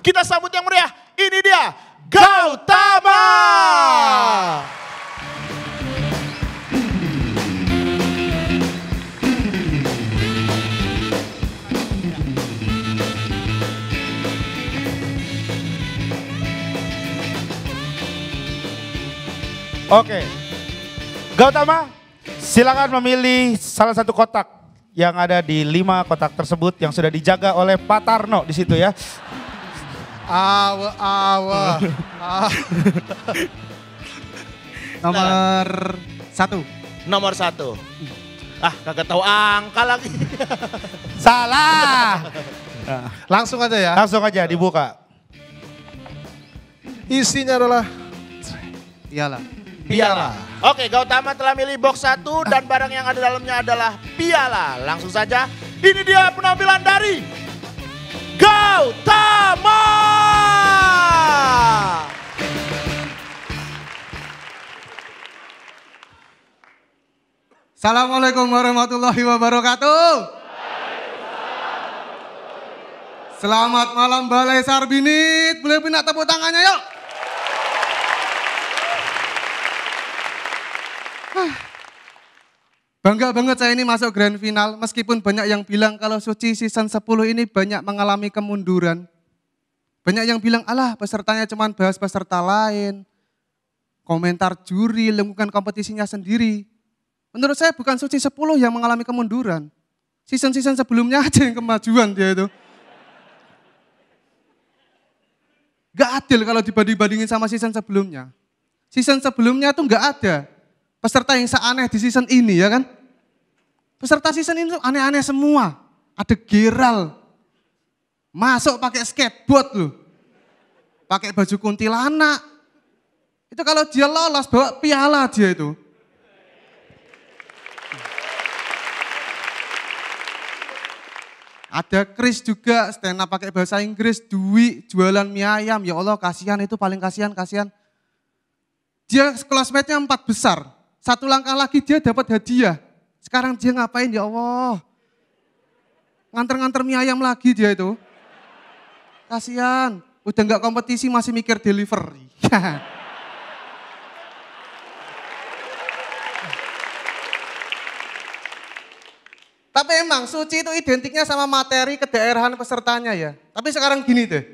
Kita sambut yang meriah. Ini dia Gautama. Oke. Gautama, silakan memilih salah satu kotak yang ada di lima kotak tersebut yang sudah dijaga oleh Pak Tarno di situ ya. Awe, awe, Nomor Nomor satu. Nomor satu. Ah, kagak tahu angka lagi. Salah. Langsung aja ya. Langsung aja dibuka. Isinya adalah piala. Piala. Oke, Gautama telah milih box satu dan barang yang ada dalamnya adalah piala. Langsung saja, ini dia penampilan dari Gautama. Assalamualaikum warahmatullahi wabarakatuh. Selamat malam Balai Sarbinit. Boleh pindah tepuk tangannya yuk. Ah. Bangga banget saya ini masuk grand final, meskipun banyak yang bilang kalau Suci season 10 ini banyak mengalami kemunduran. Banyak yang bilang, alah pesertanya cuma bahas peserta lain, komentar juri, lingkungan kompetisinya sendiri. Menurut saya bukan Suci 10 yang mengalami kemunduran. Season-season sebelumnya aja yang kemajuan dia itu. Gak adil kalau dibanding-bandingin sama season sebelumnya. Season sebelumnya tuh gak ada Peserta yang seaneh di season ini ya kan. Peserta season ini aneh-aneh semua. Ada Geral. Masuk pakai skateboard loh. Pakai baju kuntilanak. Itu kalau dia lolos bawa piala dia itu. Ada Chris juga stand up pakai bahasa Inggris, Dwi jualan mie ayam. Ya Allah kasihan itu paling kasihan, kasihan. Dia kelas empat besar. Satu langkah lagi dia dapat hadiah. Sekarang dia ngapain ya Allah? Nganter-nganter mie ayam lagi dia itu. Kasihan, udah nggak kompetisi masih mikir delivery. Tapi emang suci itu identiknya sama materi kedaerahan pesertanya ya. Tapi sekarang gini deh.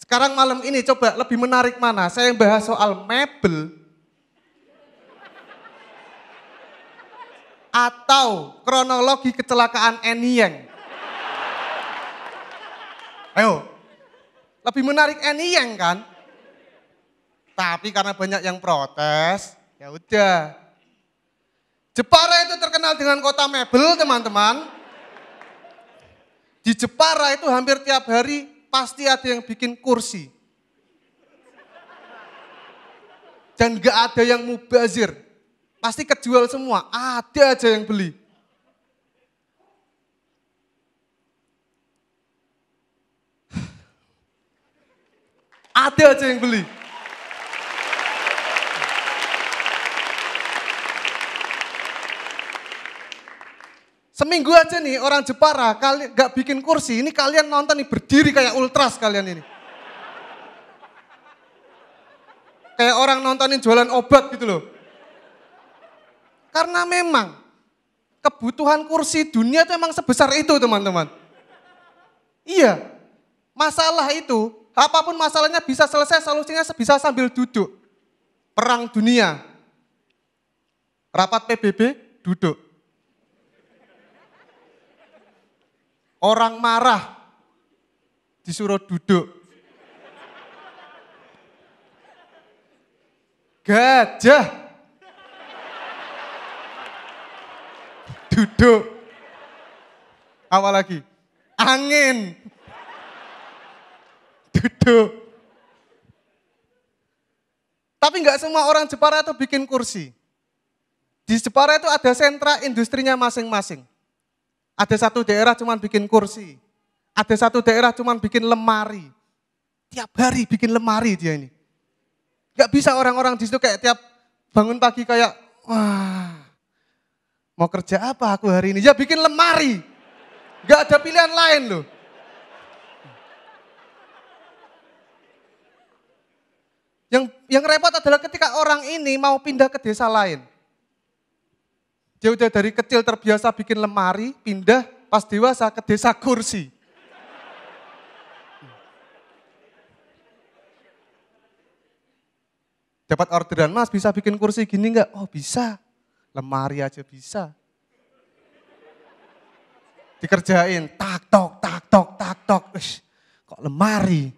Sekarang malam ini coba lebih menarik mana? Saya bahas soal mebel atau kronologi kecelakaan Enieng. Ayo, lebih menarik Enieng kan? Tapi karena banyak yang protes, ya udah. Jepara itu terkenal dengan kota mebel, teman-teman. Di Jepara itu hampir tiap hari pasti ada yang bikin kursi. Dan gak ada yang mubazir. Pasti kejual semua, ada aja yang beli. Ada aja yang beli. Seminggu aja nih orang Jepara kalian nggak bikin kursi, ini kalian nonton nih berdiri kayak ultras kalian ini. Kayak orang nontonin jualan obat gitu loh. Karena memang kebutuhan kursi dunia itu memang sebesar itu teman-teman. Iya, masalah itu, apapun masalahnya bisa selesai solusinya bisa sambil duduk. Perang dunia, rapat PBB, duduk. Orang marah, disuruh duduk. Gajah, duduk. Apa lagi? Angin. Duduk. Tapi nggak semua orang Jepara itu bikin kursi. Di Jepara itu ada sentra industrinya masing-masing. Ada satu daerah cuman bikin kursi. Ada satu daerah cuman bikin lemari. Tiap hari bikin lemari dia ini. Gak bisa orang-orang di situ kayak tiap bangun pagi kayak, wah Mau kerja apa aku hari ini? Ya bikin lemari. Gak ada pilihan lain loh. Yang yang repot adalah ketika orang ini mau pindah ke desa lain. Dia udah dari kecil terbiasa bikin lemari, pindah pas dewasa ke desa kursi. Dapat orderan, mas bisa bikin kursi gini enggak? Oh bisa. Lemari aja bisa. Dikerjain, tak tok, tak tok, tak tok. Ush, kok lemari?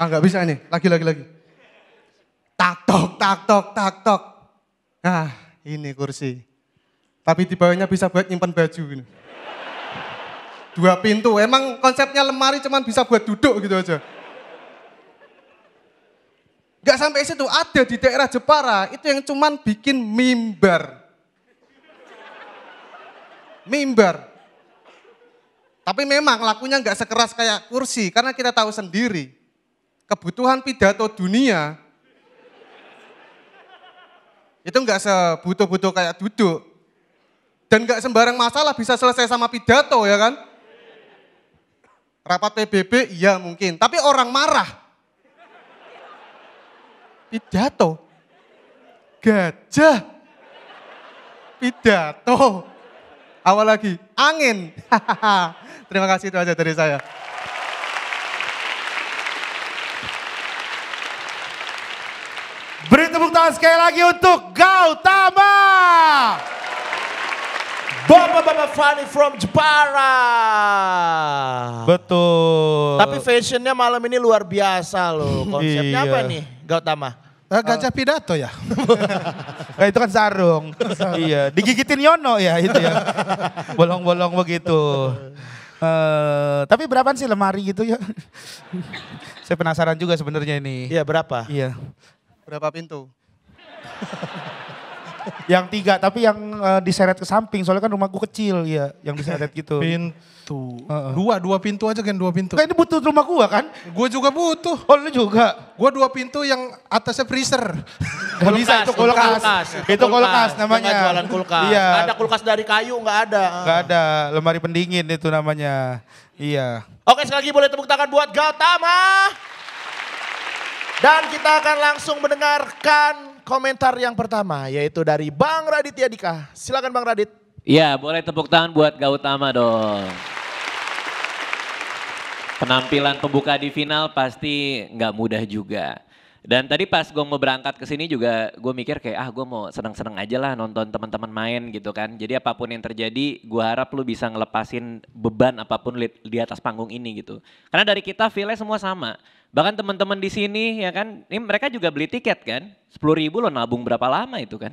Ah nggak bisa ini, lagi lagi lagi. Tak tok, tak tok, tak tok. Nah, ini kursi. Tapi di bawahnya bisa buat nyimpan baju. Gitu. Dua pintu. Emang konsepnya lemari cuman bisa buat duduk gitu aja. Gak sampai situ, ada di daerah Jepara itu yang cuman bikin mimbar. Mimbar. Tapi memang lakunya nggak sekeras kayak kursi, karena kita tahu sendiri kebutuhan pidato dunia itu nggak sebutuh-butuh kayak duduk. Dan nggak sembarang masalah bisa selesai sama pidato ya kan. Rapat PBB iya mungkin, tapi orang marah. Pidato. Gajah. Pidato. Awal lagi, angin. Terima kasih itu aja dari saya. Beri tepuk tangan sekali lagi untuk Gautama. Bapak-bapak Fanny from Jepara. Betul. Tapi fashionnya malam ini luar biasa loh. Konsepnya iya. apa nih Gautama? Eh, Gajah pidato ya? nah, itu kan sarung. iya, digigitin Yono ya itu ya. Bolong-bolong begitu. Uh, tapi berapa sih lemari gitu ya? Saya penasaran juga sebenarnya ini. Iya, berapa? Iya. Berapa pintu? yang tiga, tapi yang uh, diseret ke samping. Soalnya kan rumahku kecil ya, yang diseret gitu. Pintu. Uh -uh. Dua, dua pintu aja kan dua pintu. Kan ini butuh rumah gua kan? Gua juga butuh. Oh lu juga? Gua dua pintu yang atasnya freezer. kulkas, bisa itu kulkas. kulkas. Itu kulkas, kulkas namanya. jualan kulkas. Iya. ada kulkas dari kayu, nggak ada. Nggak ada, lemari pendingin itu namanya. Iya. Oke sekali lagi boleh tepuk tangan buat Gautama. Dan kita akan langsung mendengarkan komentar yang pertama yaitu dari Bang Raditya Dika. Silakan Bang Radit. Iya, boleh tepuk tangan buat Gautama dong. Penampilan pembuka di final pasti nggak mudah juga. Dan tadi pas gue mau berangkat ke sini juga gue mikir kayak ah gue mau seneng-seneng aja lah nonton teman-teman main gitu kan. Jadi apapun yang terjadi gue harap lu bisa ngelepasin beban apapun di atas panggung ini gitu. Karena dari kita feel semua sama. Bahkan teman-teman di sini ya kan, ini mereka juga beli tiket kan. Sepuluh ribu lo nabung berapa lama itu kan?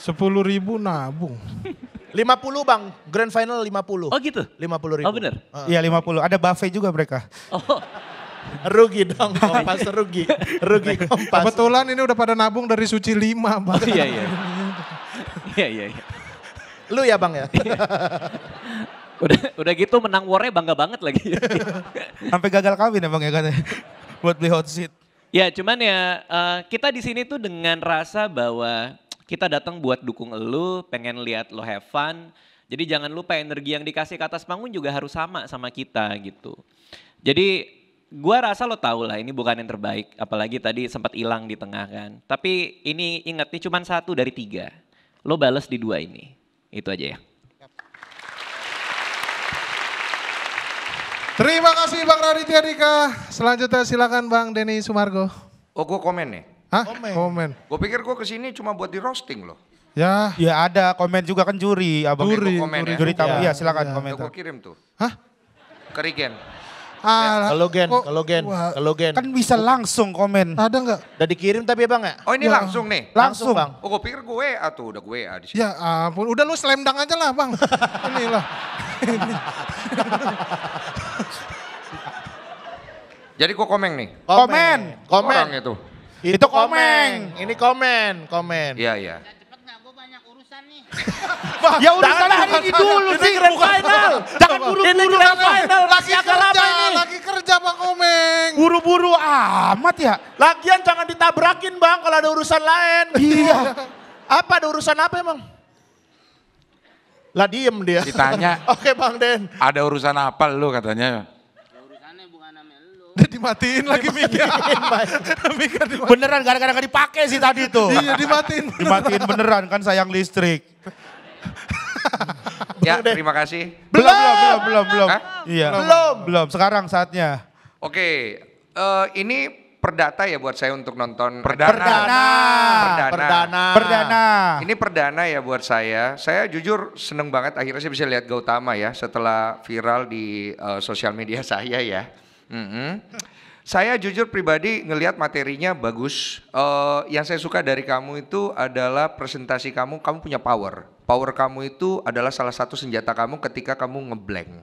Sepuluh ribu nabung. 50 bang, grand final 50. Oh gitu? 50 ribu. Oh bener? Iya uh, 50, ada buffet juga mereka. Oh rugi dong kompas rugi. Rugi kompas. Kebetulan ini udah pada nabung dari suci lima bang. Oh iya iya. Iya iya iya. Lu ya bang ya? Iya. udah udah gitu menang warnya bangga banget lagi. Sampai gagal kawin ya bang ya kan Buat beli hot seat. Ya cuman ya eh, kita di sini tuh dengan rasa bahwa kita datang buat dukung lu, pengen lihat lo have fun. Jadi jangan lupa energi yang dikasih ke atas panggung juga harus sama sama kita gitu. Jadi gua rasa lo tau lah ini bukan yang terbaik apalagi tadi sempat hilang di tengah kan tapi ini inget nih cuma satu dari tiga lo bales di dua ini itu aja ya Terima kasih Bang Raditya Dika. Selanjutnya silakan Bang Denny Sumargo. Oh gue komen nih? Hah? Komen. komen. Gue pikir gue kesini cuma buat di roasting loh. Ya. Ya ada komen juga kan juri. Abang juri. Komen, juri, ya. juri tamu. Iya ya, silakan ya. komen. Gue kirim tuh. Hah? Kerigen. Ah, kalau gen, kalau oh, gen, kalau gen. Kan bisa langsung komen. Ada enggak? Udah dikirim tapi ya, bang ya? Oh ini ya. langsung nih? Langsung. langsung bang. Oh gue pikir gue atuh ah, udah gue ah, di sini. Ya ampun, udah lu slamdang aja lah bang. Inilah. Jadi kok komen nih. Komen, komen. komen. Orang itu. Itu komen, Ini komen, komen. Iya, iya. Cepet nggak gue banyak urusan nih. apa? Ya udah salah hari ini dulu sih. Ini final. Jangan buru-buru final. Lagi kerja, lagi kerja Bang Omeng. Buru-buru amat ya. Lagian jangan ditabrakin Bang kalau ada urusan lain. Iya. Apa ada urusan apa emang? Lah diem dia. Ditanya. Oke Bang Den. Ada urusan apa lu katanya? dimatiin lagi mikir. beneran gara-gara gak dipakai sih tadi tuh. Iya dimatiin. Beneran. Dimatiin beneran kan sayang listrik. ya, terima kasih. Belum, belum, belum, belum, belum. Hah? Iya. Belum, belum. Sekarang saatnya. Oke, uh, ini perdata ya buat saya untuk nonton perdana. Perdana. Perdana. Perdana. perdana. Ini perdana ya buat saya. Saya jujur seneng banget akhirnya saya bisa lihat Gautama ya setelah viral di uh, sosial media saya ya. Mm -hmm. Saya jujur pribadi ngelihat materinya bagus. Uh, yang saya suka dari kamu itu adalah presentasi kamu. Kamu punya power. Power kamu itu adalah salah satu senjata kamu ketika kamu ngeblank.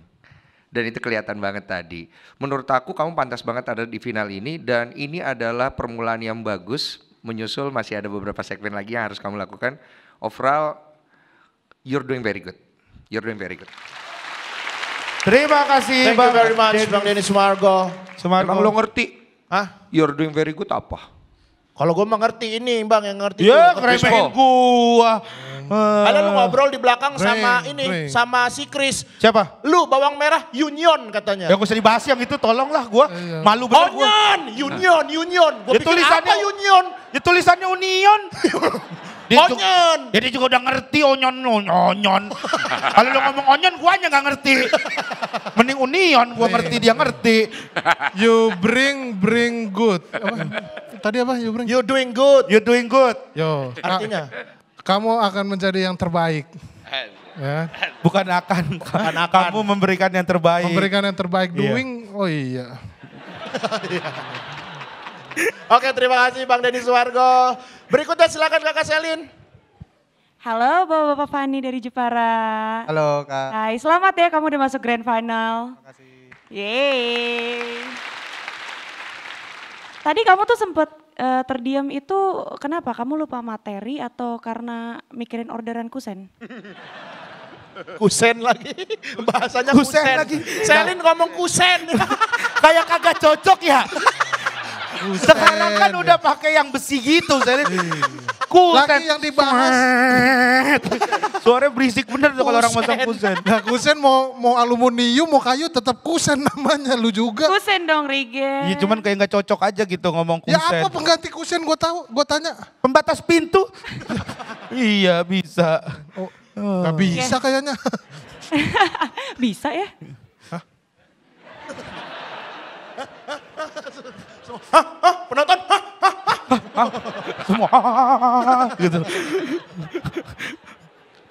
Dan itu kelihatan banget tadi. Menurut aku kamu pantas banget ada di final ini dan ini adalah permulaan yang bagus. Menyusul masih ada beberapa segmen lagi yang harus kamu lakukan. Overall, you're doing very good. You're doing very good. Terima kasih Thank Bang, you very much Bang Denis Margo. Sumargo. Emang lo ngerti? Hah? You're doing very good apa? Kalau gue mengerti ini bang yang ngerti. Ya ngeremehin gue. Kalian Ada lu ngobrol di belakang ring, sama ini, ring. sama si Chris. Siapa? Lu bawang merah Union katanya. Ya gue usah dibahas yang itu tolonglah gue, iya. Malu banget Union, Union, Union. Gue ya, tulisannya, apa Union? Ya tulisannya Union. Dia onyon. Juga, jadi juga udah ngerti onyon onyon. Kalau lu ngomong onyon gua aja nggak ngerti. Mending union gua iya. ngerti dia ngerti. You bring bring good. Apa? Tadi apa? You bring. You doing good. You doing good. Yo. Artinya ah, kamu akan menjadi yang terbaik. Eh. Ya. Bukan akan, bukan akan. Kamu memberikan yang terbaik. Memberikan yang terbaik. Iya. Doing, oh iya. Oke, terima kasih Bang Deddy Suwargo. Berikutnya silakan Kakak Selin. Halo Bapak-Bapak Fani dari Jepara. Halo Kak. Hai, selamat ya kamu udah masuk Grand Final. kasih. Yeay. Tadi kamu tuh sempat uh, eh, terdiam itu kenapa? Kamu lupa materi atau karena mikirin orderan kusen? kusen lagi, bahasanya kusen, kusen. lagi. Selin ngomong kusen, kayak kagak cocok ya. Sekarang kan udah pakai yang besi gitu. Jadi iya. kusen. Lagi yang dibahas. Suaranya berisik bener tuh kalau orang masang kusen. Nah kusen mau mau aluminium, mau kayu tetap kusen namanya lu juga. Kusen dong Rige. Iya cuman kayak gak cocok aja gitu ngomong ya kusen. Ya apa pengganti kusen gue tahu, gue tanya. Pembatas pintu. iya bisa. Oh, oh. Gak bisa kayaknya. bisa ya? Semua, hah, penonton, hah, hah, Semua, hah, gitu.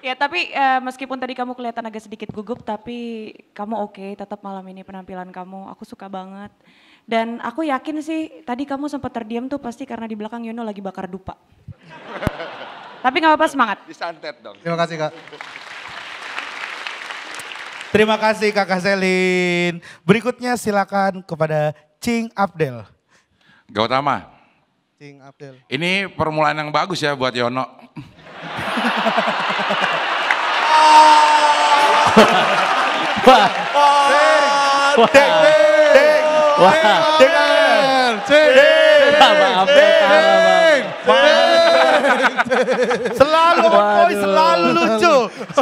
Ya tapi uh, meskipun tadi kamu kelihatan agak sedikit gugup tapi kamu oke okay, tetap malam ini penampilan kamu aku suka banget dan aku yakin sih tadi kamu sempat terdiam tuh pasti karena di belakang Yono lagi bakar dupa. tapi nggak apa-apa semangat. Disantet dong. Terima kasih kak. Terima kasih kakak Selin. Berikutnya silakan kepada Cing Abdel. Gautama. King Abdel. Ini permulaan yang bagus ya buat Yono. Wah. Wah. selalu boy selalu lucu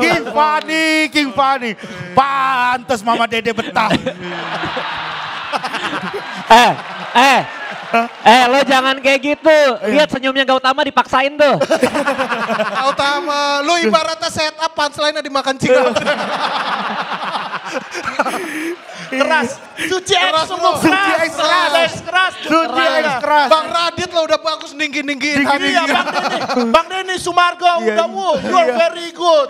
King Fani King Fani pantas Mama Dede betah eh eh eh lo jangan kayak gitu. Iya. Lihat senyumnya utama dipaksain tuh. Utama lo ibaratnya set up punchline-nya dimakan cigal. Iya. Iya. keras. Suci X keras, bro. Suci X keras. Suci es keras. Suci X keras. Bang Radit lo udah bagus ninggi ninggi hari Bang Denny. Bang Denny Sumargo yeah. udah wow, you are very good.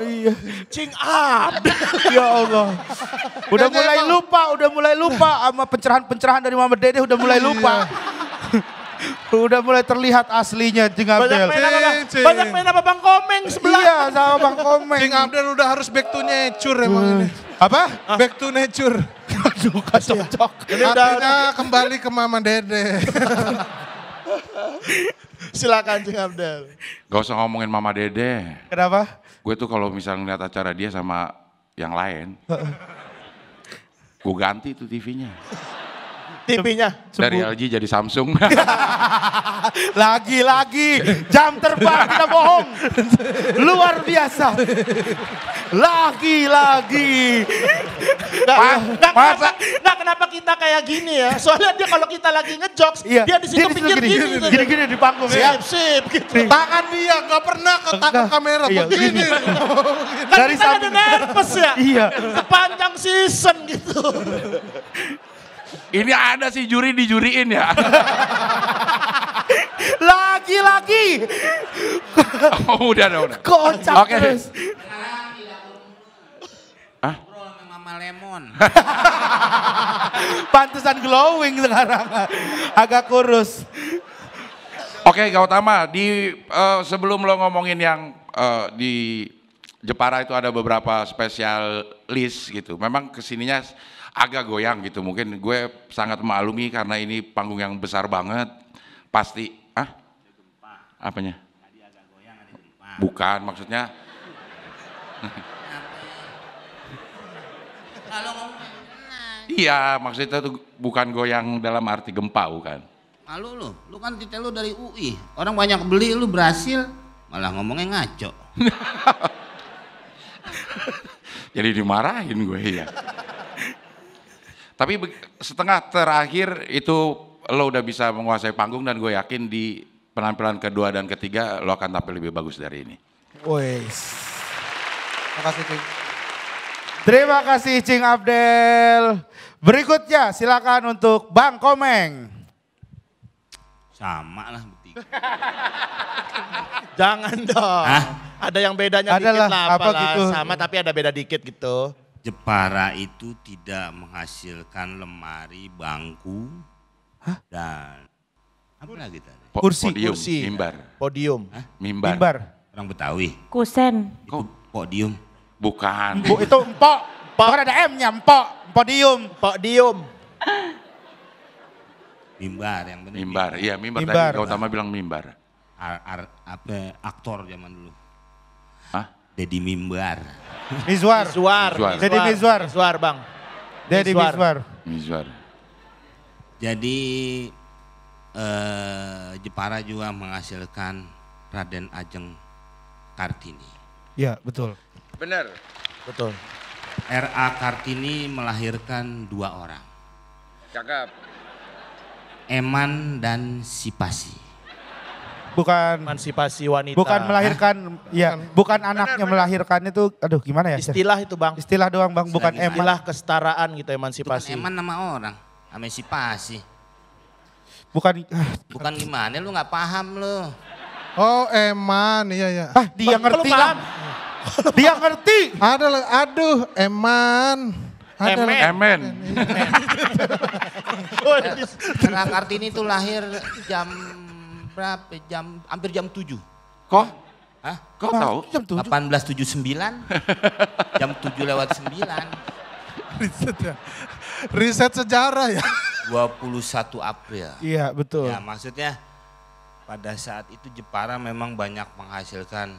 Cing ah. up. ya Allah. Udah mulai lupa, udah mulai lupa sama pencerahan-pencerahan dari Mama Dede udah mulai lupa. Udah mulai terlihat aslinya Cing Abdel. Banyak main apa Bang? Banyak main apa Bang Komeng sebelah? Iya sama Bang Komeng. Cing Abdel udah harus back to nature emang hmm. ini. Apa? Back to nature. Aduh gak cocok. Artinya iya. kembali ke Mama Dede. Silakan Cing Abdel. Gak usah ngomongin Mama Dede. Kenapa? Gue tuh kalau misalnya ngeliat acara dia sama yang lain. gue ganti tuh TV-nya. TV-nya. Dari LG jadi Samsung. Lagi-lagi jam terbang kita bohong. Luar biasa. Lagi-lagi. Nah, nah, kenapa, nah kenapa kita kayak gini ya? Soalnya dia kalau kita lagi ngejokes, iya. dia di situ pikir gini. Gini-gini gitu. gini, gini, di panggung ya. Sip, sip. Gitu. Tangan dia nggak pernah ke tangan kamera. Iya, begini. Kan Dari kita ada nervous ya. Iya. Sepanjang season gitu. Ini ada sih juri dijuriin ya. Lagi-lagi. oh, udah, udah, udah. Kocak Okay. Terus. Hah? Lemon. Pantesan glowing sekarang. Agak kurus. Oke, okay, Gautama, di uh, sebelum lo ngomongin yang uh, di Jepara itu ada beberapa spesialis gitu. Memang kesininya agak goyang gitu. Mungkin gue sangat maklumi karena ini panggung yang besar banget. Pasti, ah? Apanya? Tadi Bukan, maksudnya. Kalau Iya, maksudnya itu bukan goyang dalam arti gempa, bukan. Malu lu, lu kan titel lu dari UI. Orang banyak beli, lu berhasil. Malah ngomongnya ngaco. Jadi dimarahin gue ya. Tapi setengah terakhir itu lo udah bisa menguasai panggung dan gue yakin di penampilan kedua dan ketiga lo akan tampil lebih bagus dari ini. Woi. Makasih Cing. Terima kasih Cing Abdel. Berikutnya silakan untuk Bang Komeng. Sama lah Jangan dong. Hah? Ada yang bedanya Adalah, dikit lah, apa gitu. sama tapi ada beda dikit gitu. Jepara itu tidak menghasilkan lemari, bangku, Hah? dan apa lagi tadi? Po kursi, podium, kursi, mimbar, podium, Hah? mimbar, mimbar, orang Betawi, kusen, itu podium, bukan, Bu, itu empok, empok ada M-nya, empok, podium, podium, mimbar yang benar, mimbar, iya mimbar, mimbar. tadi utama bilang mimbar, ar, ar, apa aktor zaman dulu, Hah? Deddy Mimbar. Mizwar. Mizwar. Deddy Mizwar. Mizwar bang. Deddy Mizwar. Mizwar. Jadi eh, Jepara juga menghasilkan Raden Ajeng Kartini. Ya betul. Benar. Betul. RA Kartini melahirkan dua orang. Cakap. Eman dan Sipasi bukan emansipasi wanita. Bukan melahirkan ya, bukan bener, anaknya bener. melahirkan itu aduh gimana ya? Istilah itu, Bang. Istilah doang, Bang, bukan istilah, istilah kesetaraan gitu emansipasi. Bukan nama orang, emansipasi. Bukan bukan gimana lu nggak paham lu. Oh, eman iya iya Ah, dia Bang, ngerti lah. dia ngerti. Ada aduh, eman. Emen. Emen. Emen. Emen. tuh itu lahir jam berapa jam hampir jam 7. Kok? Hah? Kok tahu? Jam 7. 1879. jam 7 lewat 9. Riset ya. Riset sejarah ya. 21 April. Iya, betul. Ya, maksudnya pada saat itu Jepara memang banyak menghasilkan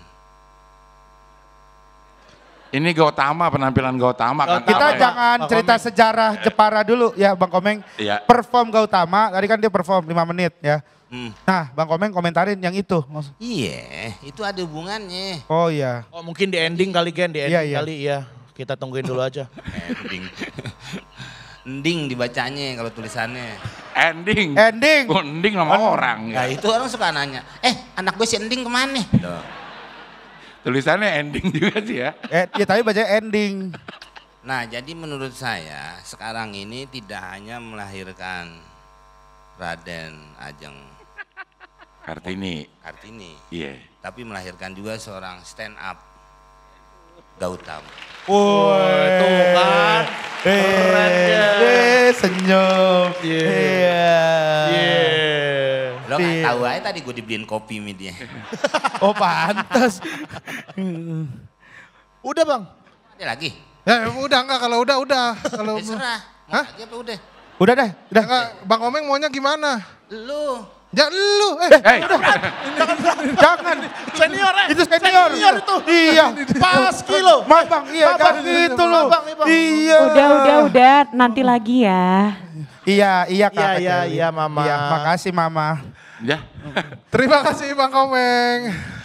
ini Gautama penampilan Gautama kan. Kita ya. jangan cerita sejarah Jepara dulu ya Bang Komeng. Ya. Perform Gautama, tadi kan dia perform 5 menit ya. Hmm. Nah, Bang Komeng komentarin yang itu. Iya, itu ada hubungannya. Oh iya. Oh mungkin di ending kali Gen, di iya, ending yeah, yeah. kali ya. Kita tungguin dulu aja. ending. ending dibacanya kalau tulisannya. Ending. Ending. Oh, ending sama oh. orang. Ya. Nah, itu orang suka nanya, eh anak gue si ending kemana? Tulisannya ending juga sih ya. Eh, ya tapi baca ending. Nah jadi menurut saya sekarang ini tidak hanya melahirkan Raden Ajeng Kartini. Kartini. Iya. Yeah. Tapi melahirkan juga seorang stand up Gautam. Woi, tuh kan. Keren ya. senyum. Iya. Yeah. Yeah. Lo gak iya. tahu aja tadi gue dibeliin kopi mie oh pantas. udah bang. Ada lagi? Ya, udah enggak kalau udah udah. Kalau Terserah. Ya, Hah? Lagi apa udah? Udah deh. Udah enggak. Bang Omeng maunya gimana? Lu Jangan lu, eh, eh, hey. jangan, jangan, senior, eh. itu senior, senior itu, iya, pas kilo, maaf bang, iya, bang, gitu lu, iya, udah, udah, udah, nanti lagi ya, iya, iya, kak, iya, iya, iya, mama, iya, makasih mama, ya, terima kasih bang Komeng.